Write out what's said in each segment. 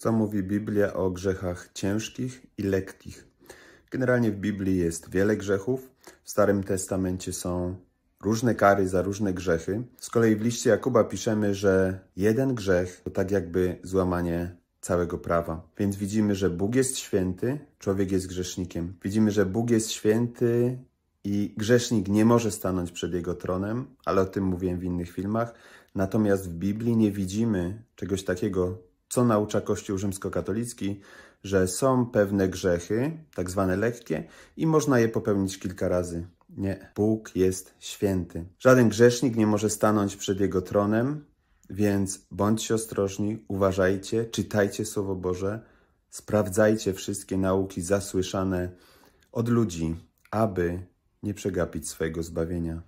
co mówi Biblia o grzechach ciężkich i lekkich. Generalnie w Biblii jest wiele grzechów, w Starym Testamencie są różne kary za różne grzechy. Z kolei w liście Jakuba piszemy, że jeden grzech to tak jakby złamanie całego prawa. Więc widzimy, że Bóg jest święty, człowiek jest grzesznikiem. Widzimy, że Bóg jest święty i grzesznik nie może stanąć przed jego tronem, ale o tym mówiłem w innych filmach. Natomiast w Biblii nie widzimy czegoś takiego, co naucza Kościół rzymskokatolicki, że są pewne grzechy, tak zwane lekkie, i można je popełnić kilka razy. Nie, Bóg jest święty. Żaden grzesznik nie może stanąć przed Jego tronem, więc bądźcie ostrożni, uważajcie, czytajcie Słowo Boże, sprawdzajcie wszystkie nauki zasłyszane od ludzi, aby nie przegapić swojego zbawienia.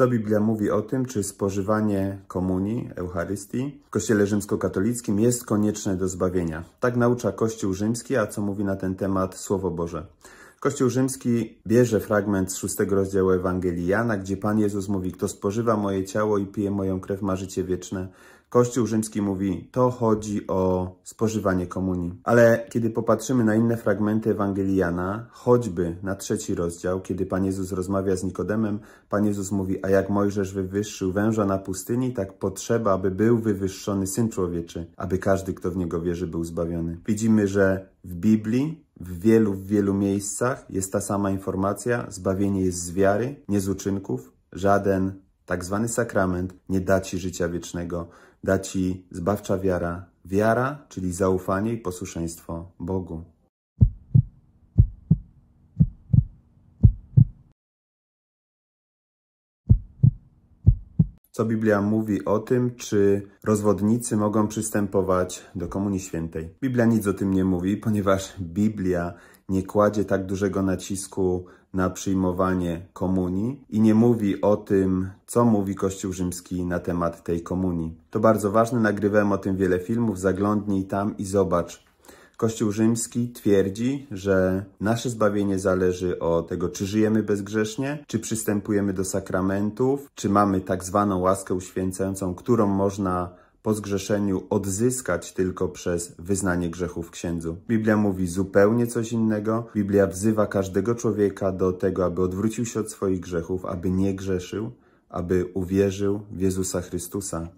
Co Biblia mówi o tym, czy spożywanie komunii, Eucharystii w Kościele rzymskokatolickim jest konieczne do zbawienia? Tak naucza Kościół rzymski, a co mówi na ten temat Słowo Boże? Kościół rzymski bierze fragment z szóstego rozdziału Ewangelii Jana, gdzie Pan Jezus mówi, kto spożywa moje ciało i pije moją krew, ma życie wieczne, Kościół rzymski mówi, to chodzi o spożywanie komunii. Ale kiedy popatrzymy na inne fragmenty Ewangelii Jana, choćby na trzeci rozdział, kiedy Pan Jezus rozmawia z Nikodemem, Pan Jezus mówi, a jak Mojżesz wywyższył węża na pustyni, tak potrzeba, aby był wywyższony Syn Człowieczy, aby każdy, kto w Niego wierzy, był zbawiony. Widzimy, że w Biblii w wielu, w wielu miejscach jest ta sama informacja. Zbawienie jest z wiary, nie z uczynków. Żaden tak zwany sakrament nie da ci życia wiecznego da Ci zbawcza wiara. Wiara, czyli zaufanie i posłuszeństwo Bogu. Co Biblia mówi o tym, czy rozwodnicy mogą przystępować do Komunii Świętej? Biblia nic o tym nie mówi, ponieważ Biblia nie kładzie tak dużego nacisku na przyjmowanie komunii i nie mówi o tym, co mówi Kościół Rzymski na temat tej komunii. To bardzo ważne, nagrywałem o tym wiele filmów, zaglądnij tam i zobacz. Kościół rzymski twierdzi, że nasze zbawienie zależy od tego, czy żyjemy bezgrzesznie, czy przystępujemy do sakramentów, czy mamy tak zwaną łaskę uświęcającą, którą można po zgrzeszeniu odzyskać tylko przez wyznanie grzechów księdzu. Biblia mówi zupełnie coś innego. Biblia wzywa każdego człowieka do tego, aby odwrócił się od swoich grzechów, aby nie grzeszył, aby uwierzył w Jezusa Chrystusa.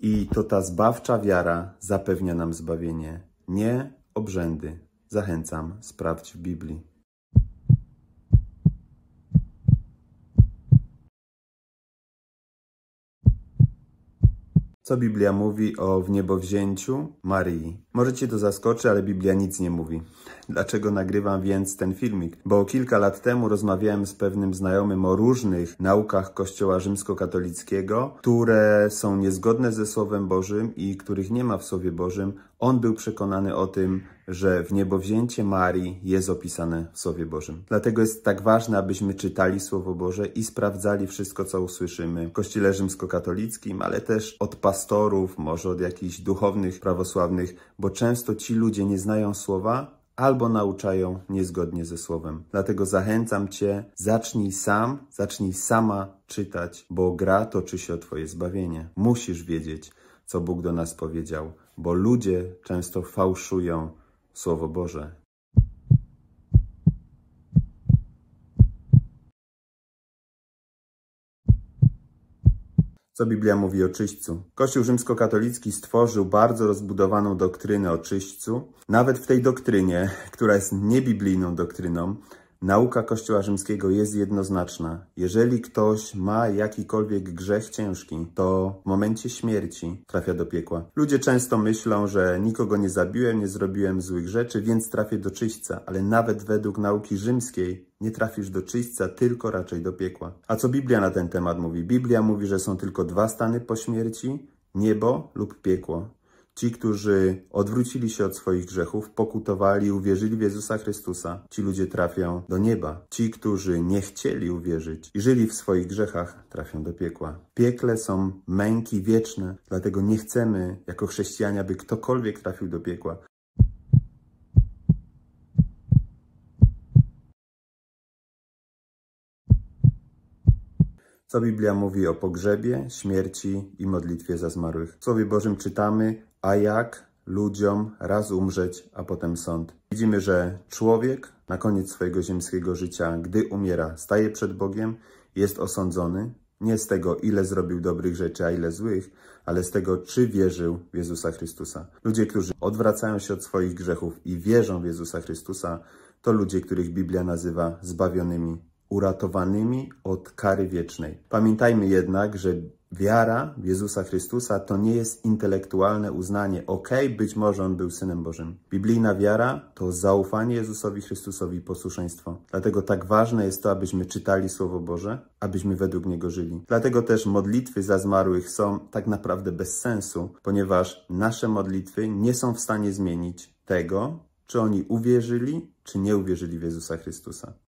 I to ta zbawcza wiara zapewnia nam zbawienie, nie obrzędy. Zachęcam, sprawdź w Biblii. Co Biblia mówi o wniebowzięciu Marii? Może Cię to zaskoczy, ale Biblia nic nie mówi. Dlaczego nagrywam więc ten filmik? Bo kilka lat temu rozmawiałem z pewnym znajomym o różnych naukach Kościoła rzymskokatolickiego, które są niezgodne ze Słowem Bożym i których nie ma w Słowie Bożym, on był przekonany o tym, że w niebowzięcie Marii jest opisane w Słowie Bożym. Dlatego jest tak ważne, abyśmy czytali Słowo Boże i sprawdzali wszystko, co usłyszymy w Kościele Rzymskokatolickim, ale też od pastorów, może od jakichś duchownych prawosławnych, bo często ci ludzie nie znają Słowa, albo nauczają niezgodnie ze słowem. Dlatego zachęcam Cię, zacznij sam, zacznij sama czytać, bo gra toczy się o Twoje zbawienie. Musisz wiedzieć, co Bóg do nas powiedział bo ludzie często fałszują Słowo Boże. Co Biblia mówi o czyśćcu? Kościół rzymskokatolicki stworzył bardzo rozbudowaną doktrynę o czyśćcu. Nawet w tej doktrynie, która jest niebiblijną doktryną, Nauka Kościoła Rzymskiego jest jednoznaczna. Jeżeli ktoś ma jakikolwiek grzech ciężki, to w momencie śmierci trafia do piekła. Ludzie często myślą, że nikogo nie zabiłem, nie zrobiłem złych rzeczy, więc trafię do czyśćca, ale nawet według nauki rzymskiej nie trafisz do czyśćca, tylko raczej do piekła. A co Biblia na ten temat mówi? Biblia mówi, że są tylko dwa stany po śmierci, niebo lub piekło. Ci, którzy odwrócili się od swoich grzechów, pokutowali, uwierzyli w Jezusa Chrystusa, ci ludzie trafią do nieba. Ci, którzy nie chcieli uwierzyć i żyli w swoich grzechach, trafią do piekła. piekle są męki wieczne, dlatego nie chcemy jako chrześcijanie, by ktokolwiek trafił do piekła. Co Biblia mówi o pogrzebie, śmierci i modlitwie za zmarłych? W Słowie Bożym czytamy, a jak ludziom raz umrzeć, a potem sąd. Widzimy, że człowiek na koniec swojego ziemskiego życia, gdy umiera, staje przed Bogiem, jest osądzony nie z tego, ile zrobił dobrych rzeczy, a ile złych, ale z tego, czy wierzył w Jezusa Chrystusa. Ludzie, którzy odwracają się od swoich grzechów i wierzą w Jezusa Chrystusa, to ludzie, których Biblia nazywa zbawionymi, uratowanymi od kary wiecznej. Pamiętajmy jednak, że Wiara w Jezusa Chrystusa to nie jest intelektualne uznanie, ok, być może on był synem Bożym. Biblijna wiara to zaufanie Jezusowi Chrystusowi i posłuszeństwo. Dlatego tak ważne jest to, abyśmy czytali Słowo Boże, abyśmy według niego żyli. Dlatego też modlitwy za zmarłych są tak naprawdę bez sensu, ponieważ nasze modlitwy nie są w stanie zmienić tego, czy oni uwierzyli, czy nie uwierzyli w Jezusa Chrystusa.